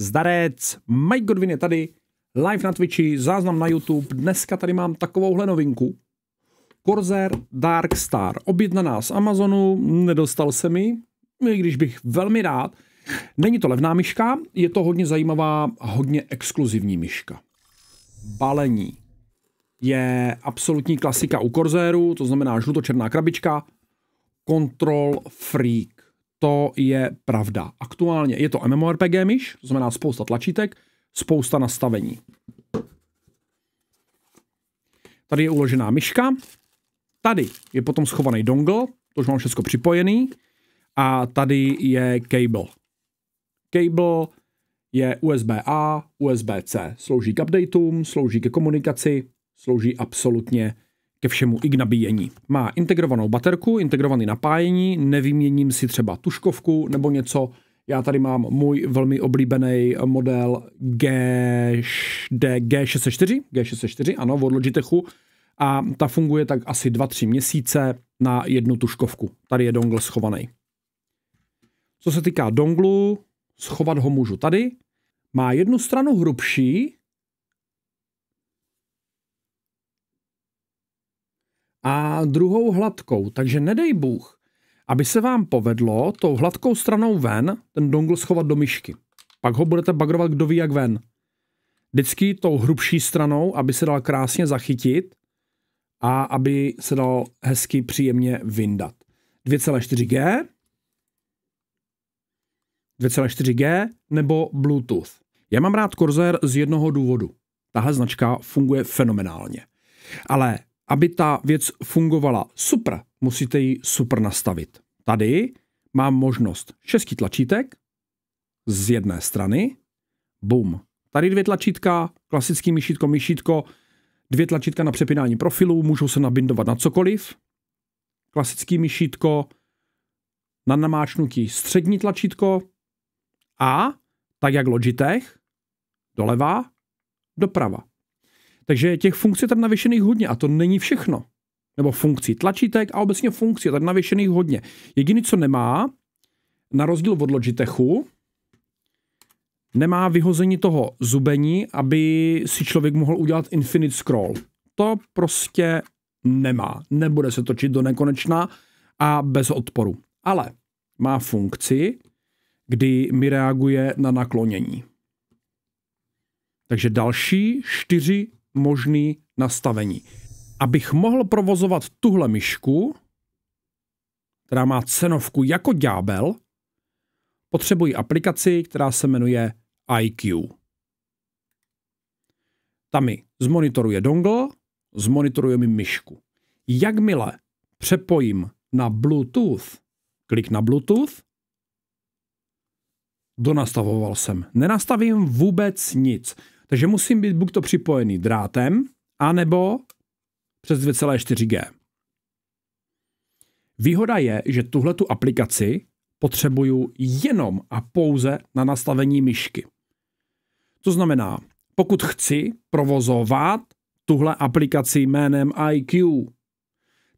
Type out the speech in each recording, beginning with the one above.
Zdarec, Mike Godwin je tady, live na Twitchi, záznam na YouTube. Dneska tady mám takovouhle novinku. Corsair Dark Star, objednaná z Amazonu, nedostal se mi, i když bych velmi rád. Není to levná myška, je to hodně zajímavá, hodně exkluzivní myška. Balení je absolutní klasika u Corsairu, to znamená černá krabička, control freak to je pravda. Aktuálně je to MMORPG myš, to znamená spousta tlačítek, spousta nastavení. Tady je uložená myška, tady je potom schovaný dongle, to už mám všechno připojený, a tady je cable. Cable je USB-A, USB-C. Slouží k updateům, slouží ke komunikaci, slouží absolutně ke všemu i k nabíjení. Má integrovanou baterku, integrovaný napájení, nevyměním si třeba tuškovku nebo něco. Já tady mám můj velmi oblíbený model G, D, g 64 g 64 ano, od Logitechu, a ta funguje tak asi 2-3 měsíce na jednu tuškovku. Tady je dongle schovaný. Co se týká donglu, schovat ho můžu tady. Má jednu stranu hrubší, a druhou hladkou. Takže nedej Bůh, aby se vám povedlo tou hladkou stranou ven ten dongle schovat do myšky. Pak ho budete bagrovat kdo ví jak ven. Vždycky tou hrubší stranou, aby se dal krásně zachytit a aby se dal hezky příjemně vyndat. 2,4G 2,4G nebo Bluetooth. Já mám rád Corsair z jednoho důvodu. Tahle značka funguje fenomenálně. Ale aby ta věc fungovala super, musíte ji super nastavit. Tady mám možnost šestý tlačítek z jedné strany, bum. Tady dvě tlačítka, klasický myšítko, myšítko, dvě tlačítka na přepínání profilů, můžou se nabindovat na cokoliv, klasický myšítko, na namáčnutí střední tlačítko a, tak jak Logitech, doleva, doprava. Takže těch funkcí je tady navěšených hodně a to není všechno. Nebo funkcí tlačítek a obecně funkcí je tady navěšených hodně. Jediný, co nemá, na rozdíl od Logitechu, nemá vyhození toho zubení, aby si člověk mohl udělat infinite scroll. To prostě nemá. Nebude se točit do nekonečna a bez odporu. Ale má funkci, kdy mi reaguje na naklonění. Takže další čtyři možný nastavení. Abych mohl provozovat tuhle myšku, která má cenovku jako ďábel, potřebuji aplikaci, která se jmenuje IQ. Ta mi zmonitoruje dongle, zmonitoruje mi myšku. Jakmile přepojím na Bluetooth, klik na Bluetooth, donastavoval jsem. Nenastavím vůbec nic. Takže musím být buď to připojený drátem, anebo přes 2,4G. Výhoda je, že tuhle tu aplikaci potřebuju jenom a pouze na nastavení myšky. To znamená, pokud chci provozovat tuhle aplikaci jménem IQ,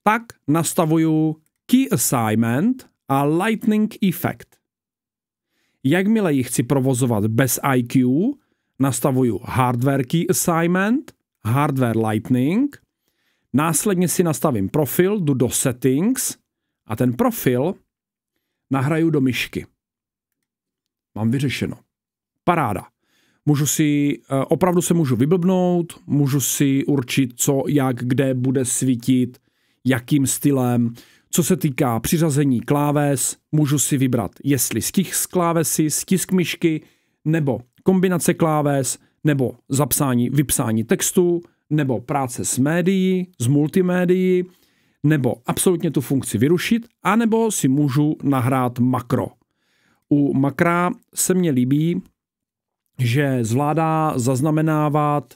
tak nastavuju Key Assignment a Lightning Effect. Jakmile ji chci provozovat bez IQ, nastavuju hardware key assignment, hardware lightning, následně si nastavím profil, jdu do settings a ten profil nahraju do myšky. Mám vyřešeno. Paráda. Můžu si, eh, opravdu se můžu vyblbnout, můžu si určit, co, jak, kde bude svítit, jakým stylem. Co se týká přiřazení kláves, můžu si vybrat, jestli stisk z klávesy, stisk myšky, nebo kombinace kláves, nebo zapsání, vypsání textu, nebo práce s médií, s multimédií, nebo absolutně tu funkci vyrušit, anebo si můžu nahrát makro. U makra se mně líbí, že zvládá zaznamenávat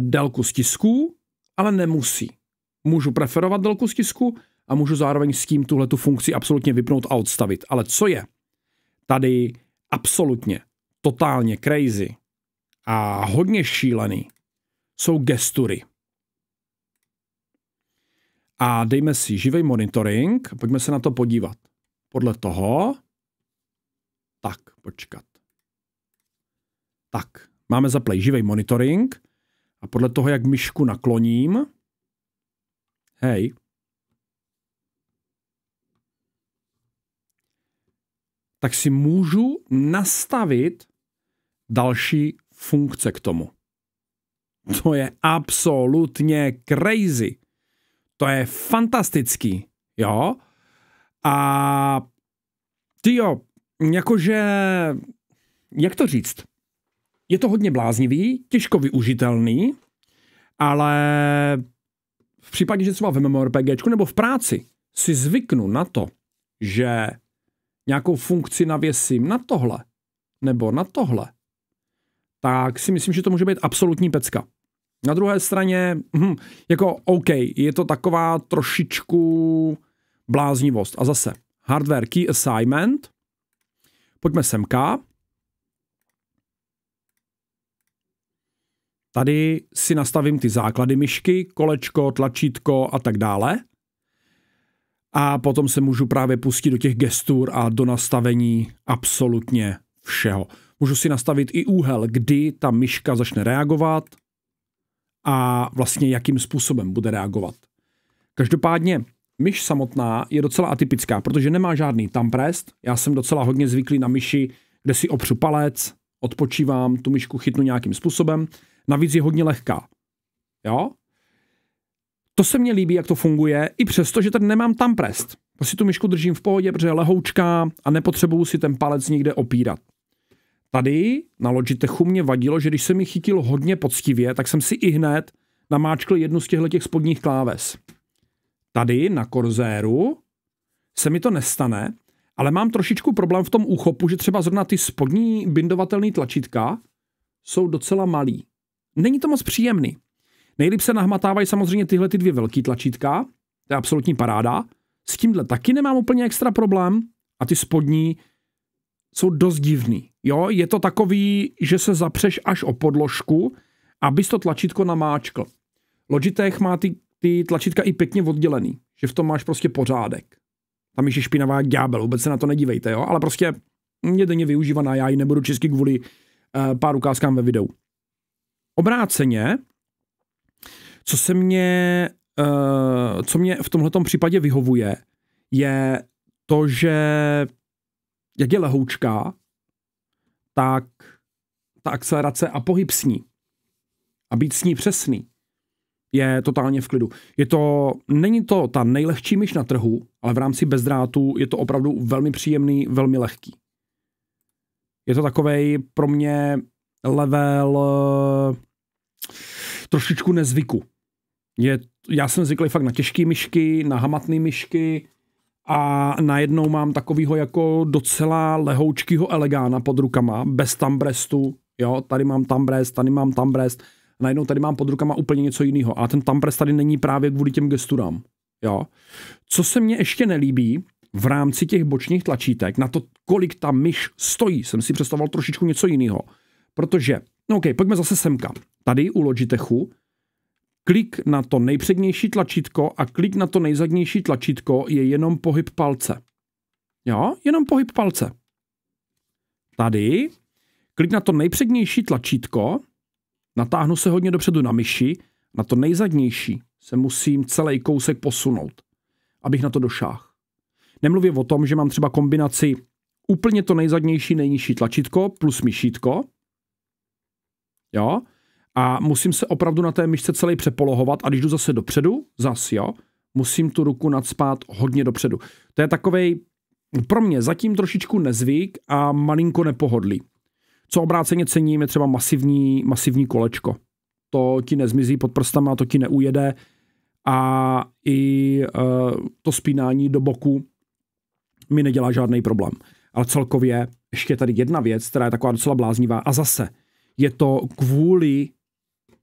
délku stisků, ale nemusí. Můžu preferovat délku stisku a můžu zároveň s tím tuhle tu funkci absolutně vypnout a odstavit. Ale co je tady absolutně totálně crazy a hodně šílený jsou gestury. A dejme si živý monitoring, pojďme se na to podívat. Podle toho, tak, počkat. Tak, máme za play živý monitoring a podle toho, jak myšku nakloním, hej, tak si můžu nastavit další funkce k tomu. To je absolutně crazy. To je fantastický, jo? A ty jo, jakože, jak to říct? Je to hodně bláznivý, těžko využitelný, ale v případě, že třeba v MMORPG nebo v práci si zvyknu na to, že nějakou funkci navěsím na tohle, nebo na tohle, tak si myslím, že to může být absolutní pecka. Na druhé straně, hm, jako OK, je to taková trošičku bláznivost. A zase, hardware key assignment, pojďme semka. Tady si nastavím ty základy myšky, kolečko, tlačítko a tak dále. A potom se můžu právě pustit do těch gestur a do nastavení absolutně všeho. Můžu si nastavit i úhel, kdy ta myška začne reagovat a vlastně jakým způsobem bude reagovat. Každopádně myš samotná je docela atypická, protože nemá žádný tamprest. Já jsem docela hodně zvyklý na myši, kde si opřu palec, odpočívám, tu myšku chytnu nějakým způsobem. Navíc je hodně lehká. Jo? To se mně líbí, jak to funguje, i přesto, že tady nemám tamprest. Prostě tu myšku držím v pohodě, protože je lehoučká a nepotřebuju si ten palec nikde opírat. Tady na Logitechu mě vadilo, že když se mi chytil hodně poctivě, tak jsem si i hned namáčkl jednu z těchto těch spodních kláves. Tady na Corsairu se mi to nestane, ale mám trošičku problém v tom úchopu, že třeba zrovna ty spodní bindovatelné tlačítka jsou docela malý. Není to moc příjemný. Nejlíp se nahmatávají samozřejmě tyhle ty dvě velký tlačítka, to je absolutní paráda. S tímhle taky nemám úplně extra problém a ty spodní jsou dost divný. Jo, je to takový, že se zapřeš až o podložku, abys to tlačítko namáčkl. Logitech má ty, ty tlačítka i pěkně oddělený, že v tom máš prostě pořádek. Tam je špinavá ďábel, vůbec se na to nedívejte, jo, ale prostě je denně využívaná, já ji nebudu česky kvůli uh, pár ukázkám ve videu. Obráceně, co se mě, uh, co mě v tomhletom případě vyhovuje, je to, že jak je lehoučká, tak ta akcelerace a pohyb s ní a být s ní přesný je totálně v klidu. Je to, není to ta nejlehčí myš na trhu, ale v rámci bezdrátu je to opravdu velmi příjemný, velmi lehký. Je to takovej pro mě level eh, trošičku nezvyku. Je, já jsem zvyklý fakt na těžké myšky, na hamatné myšky, a najednou mám takovýho jako docela lehoučkýho elegána pod rukama, bez tambrestu, jo, tady mám tambrest, tady mám tambrest, najednou tady mám pod rukama úplně něco jiného. A ten tamprest tady není právě kvůli těm gesturám. Jo. Co se mně ještě nelíbí, v rámci těch bočních tlačítek, na to, kolik ta myš stojí, jsem si představoval trošičku něco jiného. Protože, no OK, pojďme zase semka. Tady u Logitechu Klik na to nejpřednější tlačítko a klik na to nejzadnější tlačítko je jenom pohyb palce. Jo, jenom pohyb palce. Tady klik na to nejpřednější tlačítko, natáhnu se hodně dopředu na myši, na to nejzadnější se musím celý kousek posunout, abych na to došáhl. Nemluvím o tom, že mám třeba kombinaci úplně to nejzadnější nejnižší tlačítko plus myšítko. Jo? a musím se opravdu na té myšce celý přepolohovat a když jdu zase dopředu, zas jo, musím tu ruku nadspát hodně dopředu. To je takovej pro mě zatím trošičku nezvyk a malinko nepohodlí. Co obráceně cením je třeba masivní, masivní kolečko. To ti nezmizí pod prstama, to ti neujede a i uh, to spínání do boku mi nedělá žádný problém. Ale celkově ještě tady jedna věc, která je taková docela bláznivá a zase je to kvůli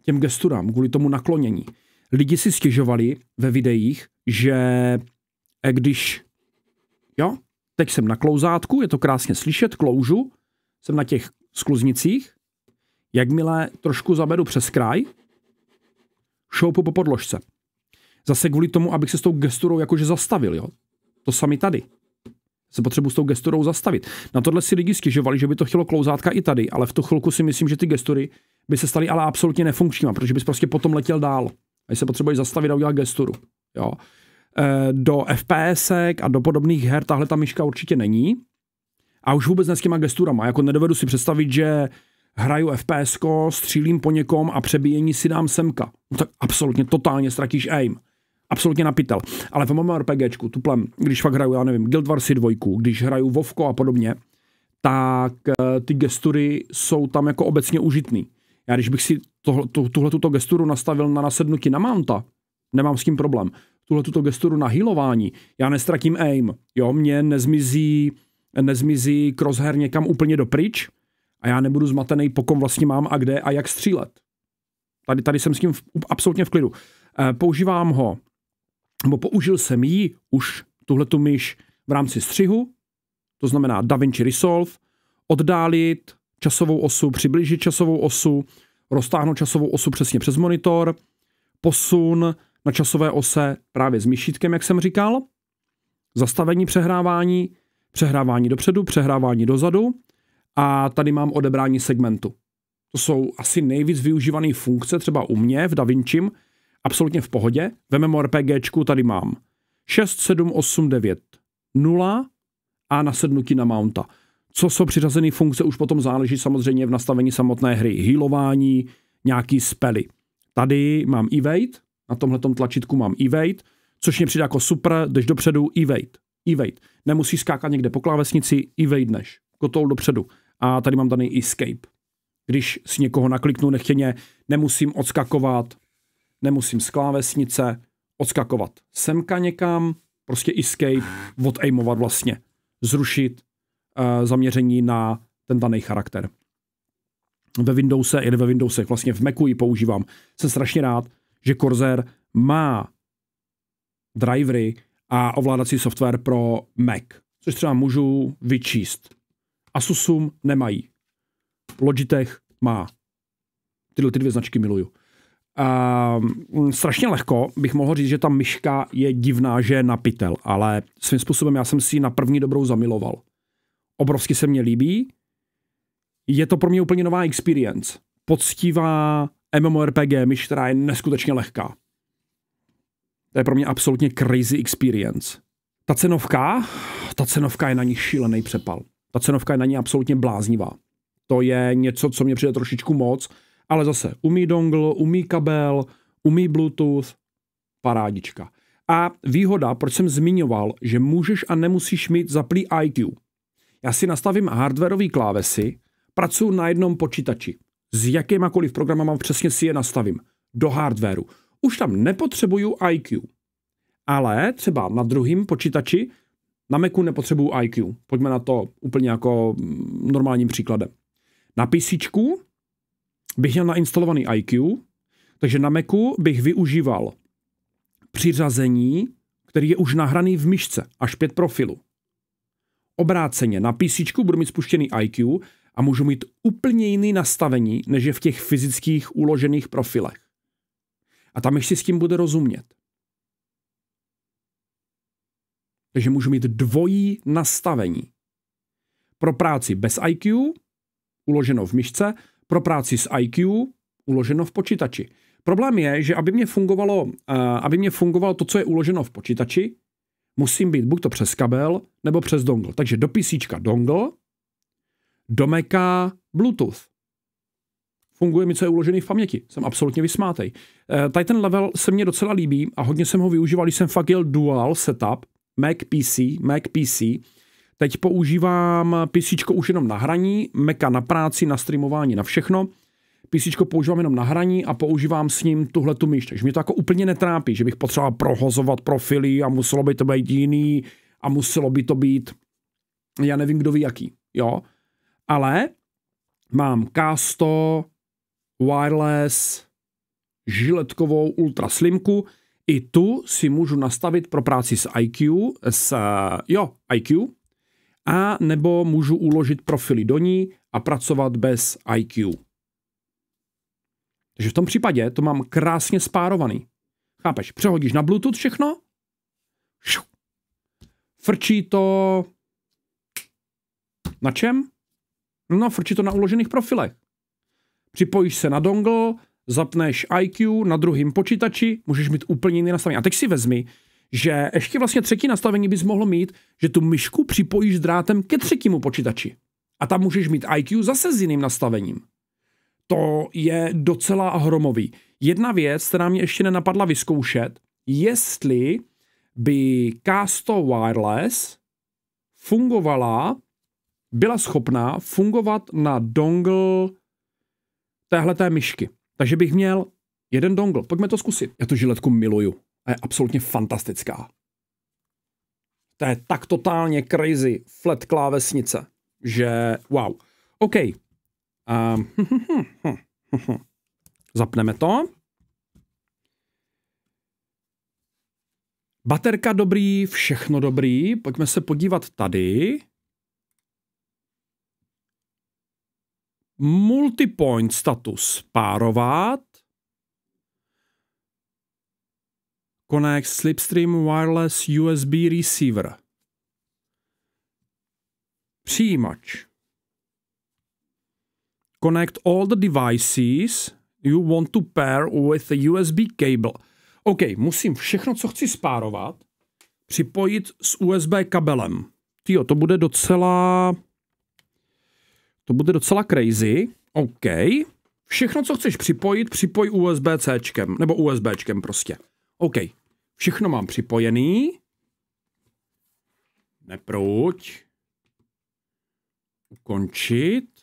těm gesturám, kvůli tomu naklonění. Lidi si stěžovali ve videích, že e, když, jo, teď jsem na klouzátku, je to krásně slyšet, kloužu, jsem na těch skluznicích, jakmile trošku zabedu přes kraj, šoupu po podložce. Zase kvůli tomu, abych se s tou gesturou jakože zastavil, jo. To sami tady se potřebuji s tou gesturou zastavit. Na tohle si lidi stěžovali, že by to chtělo klouzátka i tady, ale v tu chvilku si myslím, že ty gestury by se staly ale absolutně nefunkčníma, protože bys prostě potom letěl dál. A se potřebuje zastavit a udělat gesturu. Jo. E, do FPSek a do podobných her tahle ta myška určitě není. A už vůbec ne s těma gesturama. Jako nedovedu si představit, že hraju FPS, střílím po někom a přebíjení si dám semka. No tak absolutně totálně ztratíš aim absolutně napitel. Ale v MMORPGčku, tuplem, když fakt hraju, já nevím, Guild Wars 2, když hraju Vovko a podobně, tak eh, ty gestury jsou tam jako obecně užitný. Já když bych si tuhle tuto gesturu nastavil na nasednutí na mounta, nemám s tím problém. Tuhle tuto gesturu na healování, já nestratím aim, jo, mě nezmizí, nezmizí crosshair někam úplně dopryč a já nebudu zmatený, po kom vlastně mám a kde a jak střílet. Tady, tady jsem s tím v, absolutně v klidu. Eh, používám ho nebo použil jsem ji už tuhletu myš v rámci střihu, to znamená DaVinci Resolve, oddálit časovou osu, přiblížit časovou osu, roztáhnout časovou osu přesně přes monitor, posun na časové ose právě s myšítkem, jak jsem říkal, zastavení přehrávání, přehrávání dopředu, přehrávání dozadu a tady mám odebrání segmentu. To jsou asi nejvíc využívané funkce třeba u mě v DaVinci, absolutně v pohodě. Ve RPGčku tady mám 6, 7, 8, 9, 0 a nasednutí na mounta. Co jsou přiřazené funkce, už potom záleží samozřejmě v nastavení samotné hry. Healování, nějaký spely. Tady mám evade, na tomhle tlačítku mám evade, což mě přijde jako super, jdeš dopředu, evade, evade. Nemusíš skákat někde po klávesnici, než, kotol dopředu. A tady mám daný escape. Když si někoho nakliknu nechtěně, nemusím odskakovat, nemusím z klávesnice odskakovat semka někam, prostě escape, odaimovat vlastně, zrušit uh, zaměření na ten daný charakter. Ve Windowse, i ve Windowse, vlastně v Macu ji používám. Jsem strašně rád, že Corsair má drivery a ovládací software pro Mac, což třeba můžu vyčíst. Asusum nemají. Logitech má. Tyhle ty dvě značky miluju. Uh, strašně lehko bych mohl říct, že ta myška je divná, že je napitel, ale svým způsobem já jsem si ji na první dobrou zamiloval. Obrovsky se mě líbí. Je to pro mě úplně nová experience. Poctivá MMORPG myš, která je neskutečně lehká. To je pro mě absolutně crazy experience. Ta cenovka, ta cenovka je na ní šílený přepal. Ta cenovka je na ní absolutně bláznivá. To je něco, co mě přijde trošičku moc ale zase umí dongle, umí kabel, umí Bluetooth, parádička. A výhoda, proč jsem zmiňoval, že můžeš a nemusíš mít zaplý IQ. Já si nastavím hardwareový klávesy, pracuji na jednom počítači. S jakýmakoliv programem přesně si je nastavím. Do hardwareu. Už tam nepotřebuju IQ. Ale třeba na druhém počítači na Macu nepotřebuju IQ. Pojďme na to úplně jako mm, normálním příkladem. Na PC bych měl nainstalovaný IQ, takže na Macu bych využíval přiřazení, který je už nahraný v myšce, až pět profilů. Obráceně na PC budu mít spuštěný IQ a můžu mít úplně jiný nastavení, než je v těch fyzických uložených profilech. A tam ještě si s tím bude rozumět. Takže můžu mít dvojí nastavení. Pro práci bez IQ, uloženo v myšce, pro práci s IQ uloženo v počítači. Problém je, že aby mě, fungovalo, eh, aby mě fungovalo to, co je uloženo v počítači, musím být buď to přes kabel, nebo přes dongle. Takže do PC dongle, do Maca Bluetooth. Funguje mi, co je uložený v paměti. Jsem absolutně vysmátej. Eh, tady ten level se mně docela líbí a hodně jsem ho využíval, když jsem fakt jel dual setup, Mac PC, Mac PC, Teď používám PC už jenom na hraní, Meka na práci, na streamování, na všechno. PC používám jenom na hraní a používám s ním tuhle tu myš. Takže mě to jako úplně netrápí, že bych potřeboval prohozovat profily a muselo by to být jiný a muselo by to být, já nevím, kdo ví jaký. Jo, ale mám K100, wireless, žiletkovou ultra slimku. I tu si můžu nastavit pro práci s IQ, s, jo, IQ, a nebo můžu uložit profily do ní a pracovat bez IQ. Takže v tom případě to mám krásně spárovaný. Chápeš, přehodíš na Bluetooth všechno, šu, frčí to na čem? No, frčí to na uložených profilech. Připojíš se na dongle, zapneš IQ na druhém počítači, můžeš mít úplně jiný nastavení. A teď si vezmi, že ještě vlastně třetí nastavení bys mohl mít, že tu myšku připojíš drátem ke třetímu počítači. A tam můžeš mít IQ zase s jiným nastavením. To je docela hromový. Jedna věc, která mě ještě nenapadla vyzkoušet, jestli by Casto Wireless fungovala, byla schopná fungovat na dongle téhleté myšky. Takže bych měl jeden dongle. Pojďme to zkusit. Já tu žiletku miluju a je absolutně fantastická. To je tak totálně crazy flat klávesnice, že wow. OK. Um, zapneme to. Baterka dobrý, všechno dobrý. Pojďme se podívat tady. Multipoint status párovat. Connect Slipstream Wireless USB Receiver. Přijímač. Connect all the devices you want to pair with a USB cable. OK, musím všechno, co chci spárovat, připojit s USB kabelem. Tyjo, to bude docela... To bude docela crazy. OK. Všechno, co chceš připojit, připoj USB-C, nebo USB-čkem prostě. OK, všechno mám připojený. Neproč? Ukončit.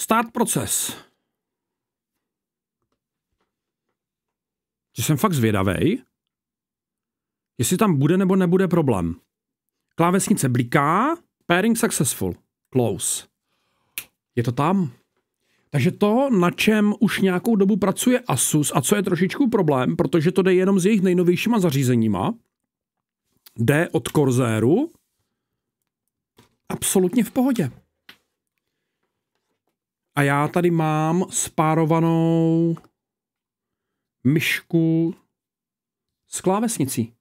Start proces. Že jsem fakt zvědavej, jestli tam bude nebo nebude problém. Klávesnice bliká, pairing successful, close. Je to tam? Takže to, na čem už nějakou dobu pracuje Asus a co je trošičku problém, protože to jde jenom z jejich nejnovějšíma zařízeníma, jde od Corsairu absolutně v pohodě. A já tady mám spárovanou myšku s klávesnicí.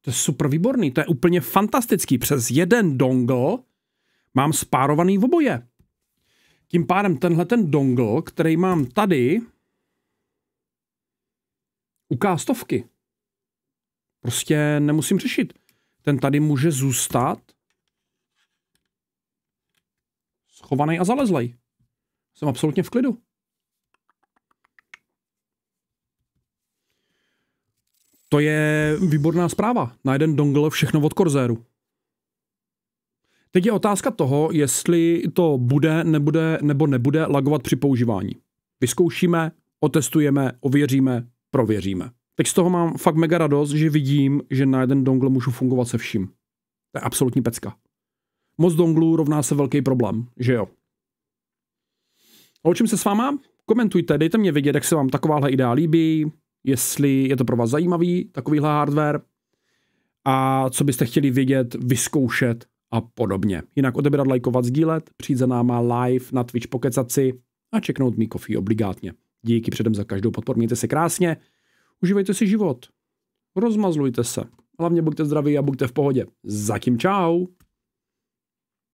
To je super výborný, to je úplně fantastický. Přes jeden dongle mám spárovaný v oboje. Tím pádem tenhle ten dongle, který mám tady, ukástovky, Prostě nemusím řešit. Ten tady může zůstat schovaný a zalezlej. Jsem absolutně v klidu. To je výborná zpráva. Na jeden dongle všechno od Corsairu. Teď je otázka toho, jestli to bude, nebude nebo nebude lagovat při používání. Vyzkoušíme, otestujeme, ověříme, prověříme. Teď z toho mám fakt mega radost, že vidím, že na jeden dongle můžu fungovat se vším. To je absolutní pecka. Moc donglů rovná se velký problém, že jo? O čem se s váma, komentujte, dejte mě vědět, jak se vám takováhle idea líbí, jestli je to pro vás zajímavý, takovýhle hardware a co byste chtěli vědět, vyzkoušet, a podobně. Jinak odebrat, lajkovat, sdílet, přijít za náma live na Twitch pokecat si a čeknout mi kofí obligátně. Díky předem za každou podporu, mějte se krásně, užívejte si život, rozmazlujte se, hlavně buďte zdraví a buďte v pohodě. Zatím čau!